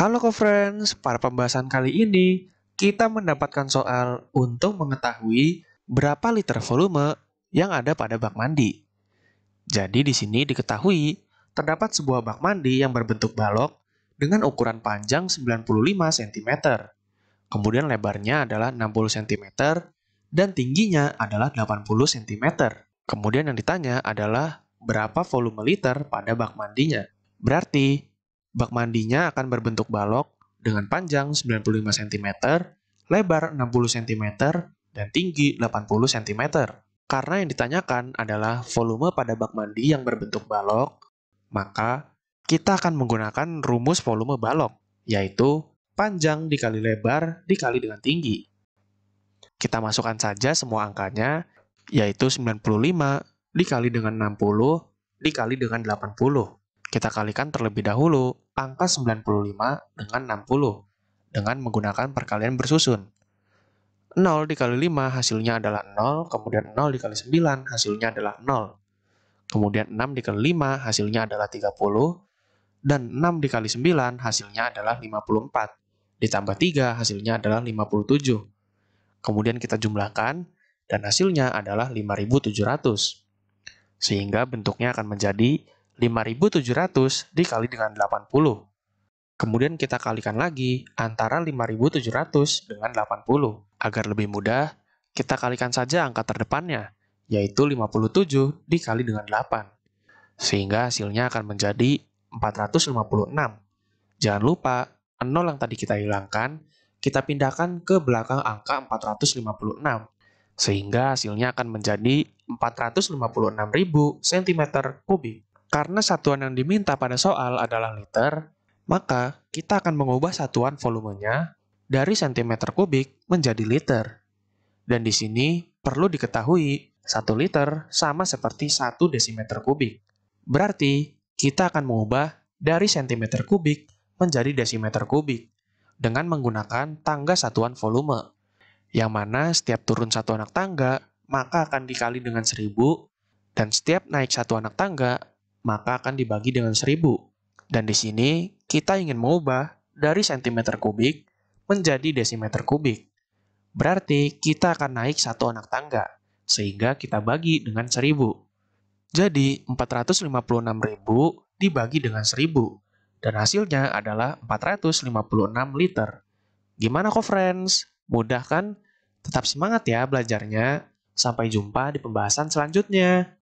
Halo co-friends, pada pembahasan kali ini kita mendapatkan soal untuk mengetahui berapa liter volume yang ada pada bak mandi. Jadi di sini diketahui terdapat sebuah bak mandi yang berbentuk balok dengan ukuran panjang 95 cm. Kemudian lebarnya adalah 60 cm dan tingginya adalah 80 cm. Kemudian yang ditanya adalah berapa volume liter pada bak mandinya. Berarti Bak mandinya akan berbentuk balok dengan panjang 95 cm, lebar 60 cm, dan tinggi 80 cm. Karena yang ditanyakan adalah volume pada bak mandi yang berbentuk balok, maka kita akan menggunakan rumus volume balok, yaitu panjang dikali lebar dikali dengan tinggi. Kita masukkan saja semua angkanya, yaitu 95 dikali dengan 60 dikali dengan 80. Kita kalikan terlebih dahulu angka 95 dengan 60 dengan menggunakan perkalian bersusun. 0 dikali 5 hasilnya adalah 0, kemudian 0 dikali 9 hasilnya adalah 0. Kemudian 6 dikali 5 hasilnya adalah 30, dan 6 dikali 9 hasilnya adalah 54. Ditambah 3 hasilnya adalah 57. Kemudian kita jumlahkan, dan hasilnya adalah 5700. Sehingga bentuknya akan menjadi 5.700 dikali dengan 80. Kemudian kita kalikan lagi antara 5.700 dengan 80. Agar lebih mudah, kita kalikan saja angka terdepannya, yaitu 57 dikali dengan 8. Sehingga hasilnya akan menjadi 456. Jangan lupa, 0 yang tadi kita hilangkan, kita pindahkan ke belakang angka 456. Sehingga hasilnya akan menjadi 456.000 cm kubik. Karena satuan yang diminta pada soal adalah liter, maka kita akan mengubah satuan volumenya dari sentimeter kubik menjadi liter. Dan di sini perlu diketahui 1 liter sama seperti 1 desimeter kubik. Berarti kita akan mengubah dari sentimeter kubik menjadi desimeter kubik dengan menggunakan tangga satuan volume. Yang mana setiap turun satu anak tangga, maka akan dikali dengan 1000 dan setiap naik satu anak tangga maka akan dibagi dengan 1000. Dan di sini kita ingin mengubah dari sentimeter kubik menjadi desimeter kubik. Berarti kita akan naik satu anak tangga, sehingga kita bagi dengan 1000. Jadi 456.000 dibagi dengan 1000, dan hasilnya adalah 456 liter. Gimana kok friends? Mudah kan? Tetap semangat ya belajarnya. Sampai jumpa di pembahasan selanjutnya.